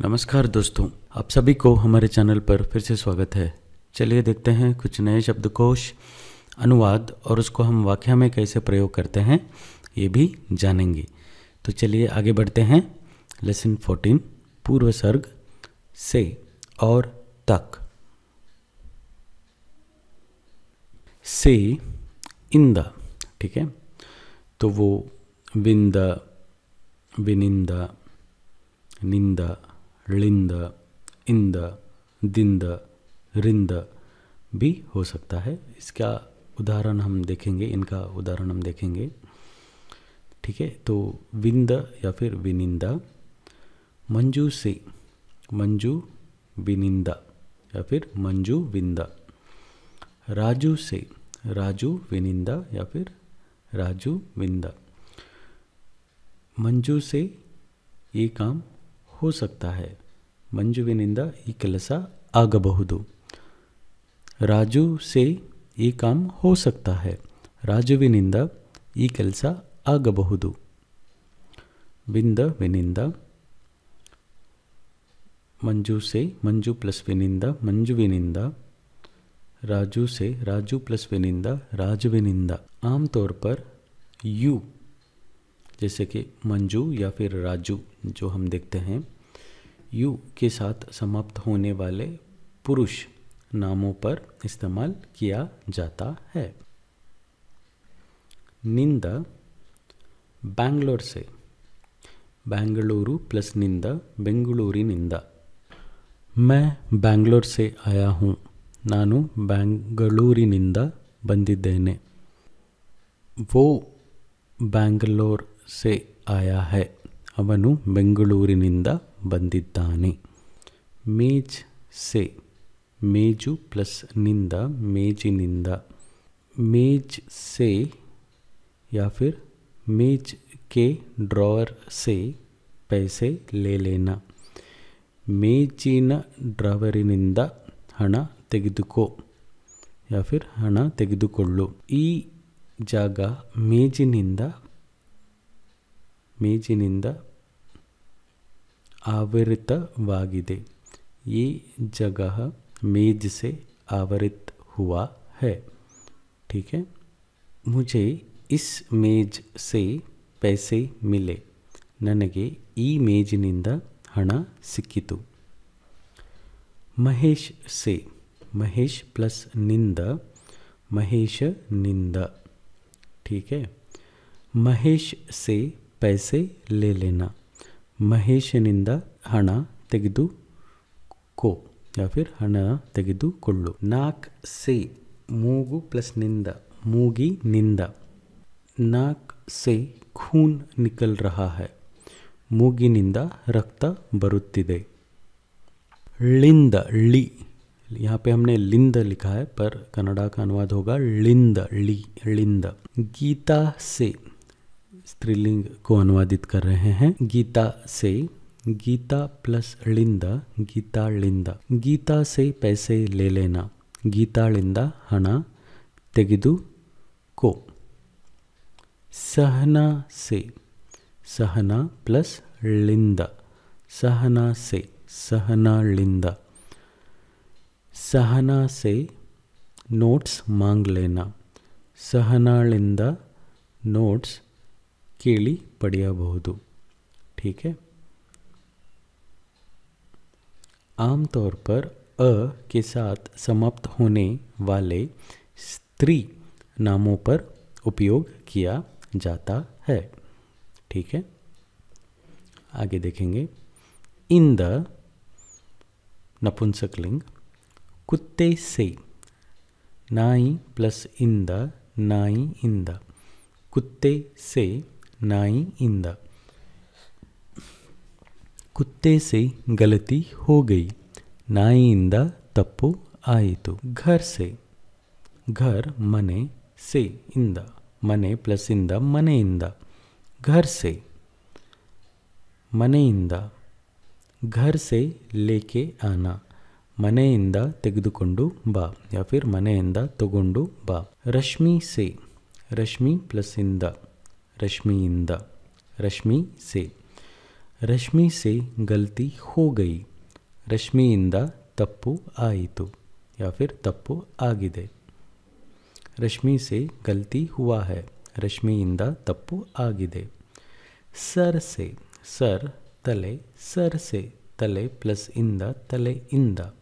नमस्कार दोस्तों आप सभी को हमारे चैनल पर फिर से स्वागत है चलिए देखते हैं कुछ नए शब्दकोश अनुवाद और उसको हम वाक्या में कैसे प्रयोग करते हैं ये भी जानेंगे तो चलिए आगे बढ़ते हैं लेसन फोर्टीन पूर्व सर्ग से और तक से इंदा ठीक है तो वो विंद विनिंदा निंदा लिंद इंद दिंद रिंद भी हो सकता है इसका उदाहरण हम देखेंगे इनका उदाहरण हम देखेंगे ठीक है तो विंद या फिर विनिंदा मंजू से मंजू विनिंदा या फिर मंजू विंदा राजू से राजू विनिंदा या फिर राजू विंदा मंजू से ये काम हो सकता है मंजुनस आगबू राजू से ये काम हो सकता है राजुवल आगबू बिंद विनिंद मंजू से मंजू प्लस विनिंद मंजुनिंद राजू से राजू प्लस विनिंद राजुवनिंद आमतौर पर यू जैसे कि मंजू या फिर राजू जो हम देखते हैं यू के साथ समाप्त होने वाले पुरुष नामों पर इस्तेमाल किया जाता है निंदा बैंगलोर से बेंगलुरु प्लस निंदा बेंगलुरी निंदा मैं बैंगलोर से आया हूँ ನಾನು ಬ್ಯಾಂಗಳೂರಿನಿಂದ देने वो बैंगलोर से आया है ಅವನು ಬೆಂಗಳೂರಿನಿಂದ ಬಂದಿದ್ದಾನೆ ಮೇಜ್ ಸೆ ಮೇಜು ಪ್ಲಸ್ ನಿಂದ ಮೇಜಿನಿಂದ ಮೇಜ್ ಸೇ. ಯಾ ಫಿರ್ ಮೇಜ್ ಕೆ ಡ್ರಾವರ್ ಸೇ. ಪೈಸೆ ಲೇಲೇನ ಮೇಜಿನ ಡ್ರಾವರಿನಿಂದ ಹಣ ತೆಗೆದುಕೋ ಯಾ ಹಣ ತೆಗೆದುಕೊಳ್ಳು ಈ ಜಾಗ ಮೇಜಿನಿಂದ मेजनिंदवृत जगह मेज से आवृत हुआ है ठीक है मुझे इस मेज से पैसे मिले नन के मेजनिंद हण सिक्कितु महेश से महेश प्लस निंद महेश निंद ठीक है महेश से पैसे ले लेना महेश हण तेको या फिर हण तेको नाक से मूगु प्लस निंद मूगी निंद नाक से खून निकल रहा है मूगिनिंद रक्त बरतिदे लिंद ली यहाँ पे हमने लिंद लिखा है पर कन्नडा का अनुवाद होगा लिंद ली लिंद गीता से स्त्रीलिंग को अनुवादित कर रहे हैं गीता से गीता प्लस लिंदा गीता लिंदा गीता से पैसे ले लेना गीता लिंदा हण को सहना से सहना प्लस ಪ್ಲಸ್ सहना से सहना ಸಹನಾ सहना से नोट्स मांग लेना सहना ಸಹನಾಳಿಂದ नोट्स ಕೇಳಿ ಪಡೆಯಬಹುದು ठीक है आमतौर पर अ के साथ समाप्त होने वाले स्त्री नामों पर उपयोग किया जाता है ठीक है आगे देखेंगे इन द नपुंसकलिंग कुत्ते से नाई प्लस इन द नाई इन द कुत्ते से ಇಂದ ಕುತ್ತೆ ಸೆ ಗಲತಿ ಹೋಗೈ ನಾಯಿಯಿಂದ ತಪ್ಪು ಆಯಿತು ಘರ್ ಸೆ ಘರ್ ಮನೆ ಸೆ ಇಂದ ಮನೆ ಪ್ಲಸ್ ಇಂದ ಮನೆಯಿಂದ ಘರ್ ಸೆ ಮನೆಯಿಂದ ಘರ್ ಸೆ ಲೇಕೆ ಆನ ಮನೆಯಿಂದ ತೆಗೆದುಕೊಂಡು ಬಾ ಯಾಫಿರ್ ಮನೆಯಿಂದ ತಗೊಂಡು ಬಾ ರಶ್ಮಿ ಸೆ ರಶ್ಮಿ ಪ್ಲಸ್ ಇಂದ रश्मिंद रश्मि से रश्मि से गलती हो गई रश्मिंद आई तो या फिर तपु आगे रश्मि से गलती हुआ है रश्मि रश्मिंद तपु आगे सर से सर तले सर से तले प्लस इंदा तले इंदा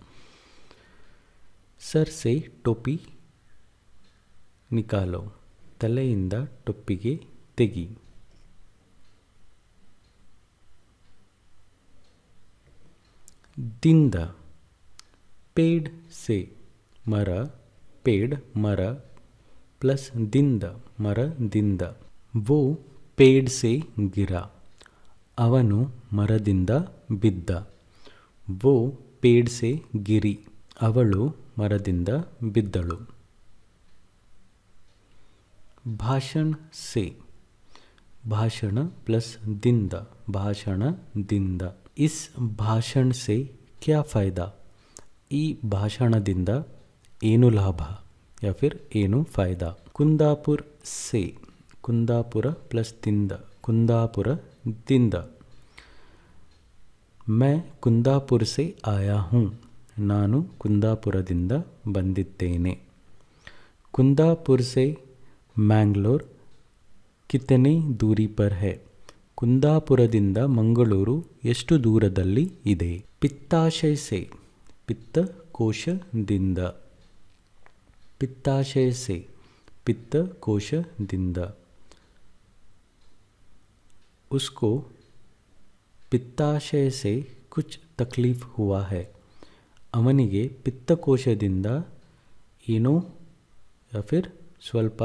सर से टोपी निकालो तले इंदा टोपी के Biggie. ದಿಂದ ಪೇಡ್ ಸೆ ಮರ ಪೇಡ್ ಮರ ಪ್ಲಸ್ ದಿಂದ ಮರದಿಂದ ವೋ ಪೇಡ್ ಸೆ ಗಿರ ಅವನು ಮರದಿಂದ ಬಿದ್ದ ವೋ ಪೇಡ್ ಸೆ ಗಿರಿ ಅವಳು ಮರದಿಂದ ಬಿದ್ದಳು ಭಾಷಣ್ ಸೇ ಭಾಷಣ ಪ್ಲಸ್ ದಿಂದ ಭಾಷಣ ದಿಂದ ಇಸ್ ಭಾಷಣ ಸೆ ಕ್ಯಾ ಫಾಯ್ದಾ ಈ ಭಾಷಣದಿಂದ ಏನು ಲಾಭ ಯಾ ಫಿರ್ ಏನು ಫಾಯ್ದಾ ಕುಂದಾಪುರ್ ಸೆ ಕುಂದಾಪುರ ಪ್ಲಸ್ ದಿಂದ ಕುಂದಾಪುರ ದಿಂದ ಮೈ ಕುಂದಾಪುರ್ ಸೆ ಆಯಾ ಹೂ ನಾನು ಕುಂದಾಪುರದಿಂದ ಬಂದಿದ್ದೇನೆ ಕುಂದಾಪುರ್ ಸೆ ಮ್ಯಾಂಗ್ಳೂರ್ ಕಿತ್ತನೆ ದೂರಿ ಪರ್ ಹೈ ಕುಂದಾಪುರದಿಂದ ಮಂಗಳೂರು ಎಷ್ಟು ದೂರದಲ್ಲಿ ಇದೆ ಪಿತ್ತಾಶಯ ಸೆ ಪಿತ್ತಕೋಶದಿಂದ ಪಿತ್ತಾಶಯ ಸೆ ಪಿತ್ತಕೋಶದಿಂದ ಉಸ್ಕೋ ಪಿತ್ತಾಶಯ ಸೆ ಕುಚ್ ತಕ್ಲೀಫ್ ಹುವ ಹೇ ಅವನಿಗೆ ಪಿತ್ತಕೋಶದಿಂದ ಏನೋ ಫಿರ್ ಸ್ವಲ್ಪ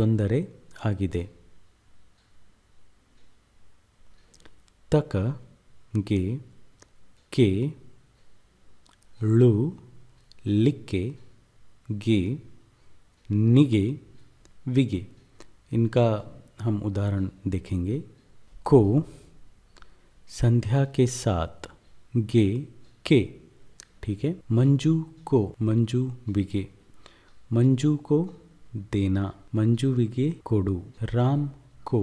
ತೊಂದರೆ ಆಗಿದೆ ತಕ ಗೆ ಕೆ ಳು ಲಿಕ್ಕೆ गे निगे विगे इनका हम उदाहरण देखेंगे को संध्या के साथ गे के ठीक है मंजू को मंजू विगे मंजू को देना मंजुविगे कोडु राम को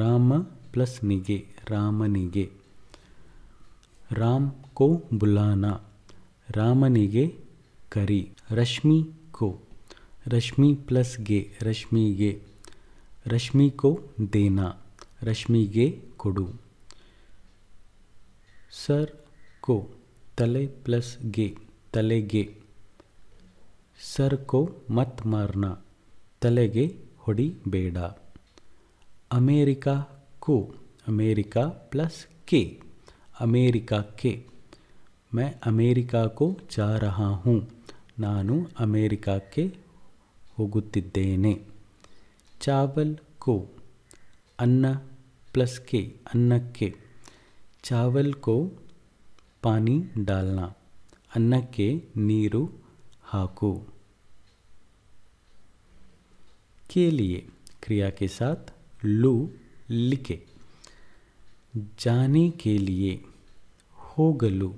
राम प्लस निगे रामनिगे राम को बुलाना रामनिगे करी रश्मि को रश्मि प्लस गे रश्मि गे रश्मि को देना रश्मि गे कोडु सर को तले प्लस गे तले गे ಸರ್ಕೊ ಮತ್ ಮಾರ್ನ ತಲೆಗೆ ಹೊಡಿಬೇಡ ಬೇಡ ಅಮೇರಿಕಾ ಪ್ಲಸ್ ಕೆ ಅಮೇರಿಕಾ ಕೆ ಮೈ ಅಮೇರಿಕಾಕ್ಕೂ ಚಾ ಹೂ ನಾನು ಅಮೇರಿಕಾಕ್ಕೆ ಹೋಗುತ್ತಿದ್ದೇನೆ ಚಾವಲ್ ಕೋ ಅನ್ನ ಪ್ಲಸ್ ಕೆ ಅನ್ನಕ್ಕೆ ಚಾವಲ್ ಕೋ ಪಾನಿ ಡಾಲ್ನ ಅನ್ನಕ್ಕೆ ನೀರು हाकु के लिए क्रिया के साथ लू लिखे जाने के लिए गलू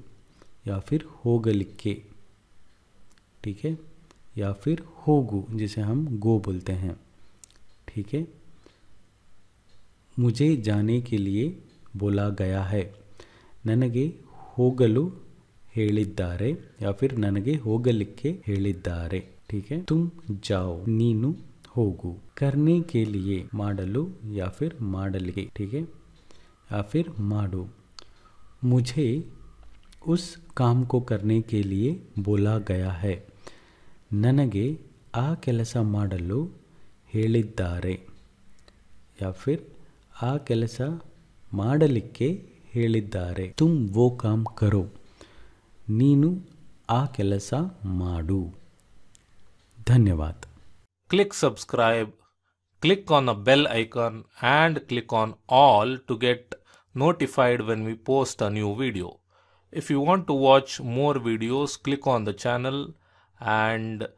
या फिर हो के ठीक है या फिर होगु जिसे हम गो बोलते हैं ठीक है मुझे जाने के लिए बोला गया है ನನಗೆ ಹೋಗಲು ಹೇಳಿದ್ದಾರೆ ಯಾ ಫಿರ್ ನನಗೆ ಹೋಗಲಿಕ್ಕೆ ಹೇಳಿದ್ದಾರೆ ठीके तुम जाओ नीनु होगु करने के लिए माडलु या फिर माडलिए ठीक है या फिर माडो मुझे उस काम को करने के लिए बोला गया है ನನಗೆ ಆ ಕೆಲಸ ಮಾಡಲು ಹೇಳಿದ್ದಾರೆ ಯಾ ಫಿರ್ ಆ ಕೆಲಸ ಮಾಡಲಿಕ್ಕೆ ಹೇಳಿದ್ದಾರೆ ತುಮ್ ವೋ ಕಾಮ್ ಕರೋ ನೀನು ಆ ಕೆಲಸ ಮಾಡು Click subscribe, click on the bell icon and click on all to get notified when we post a new video. If you want to watch more videos, click on the channel and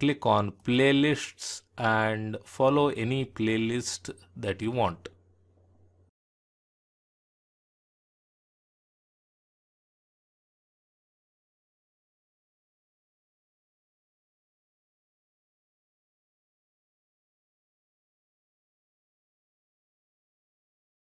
click on playlists and follow any playlist that you want.